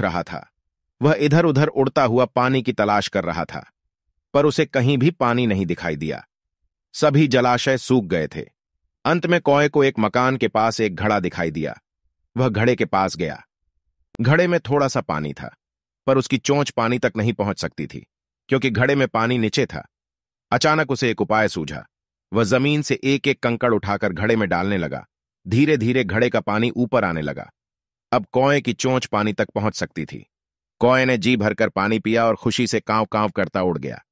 रहा था वह इधर उधर उड़ता हुआ पानी की तलाश कर रहा था पर उसे कहीं भी पानी नहीं दिखाई दिया सभी जलाशय सूख गए थे अंत में कौए को एक मकान के पास एक घड़ा दिखाई दिया वह घड़े के पास गया घड़े में थोड़ा सा पानी था पर उसकी चोंच पानी तक नहीं पहुंच सकती थी क्योंकि घड़े में पानी नीचे था अचानक उसे एक उपाय सूझा वह जमीन से एक एक कंकड़ उठाकर घड़े में डालने लगा धीरे धीरे घड़े का पानी ऊपर आने लगा अब कौए की चोंच पानी तक पहुंच सकती थी कौए ने जी भरकर पानी पिया और खुशी से कांव कांव करता उड़ गया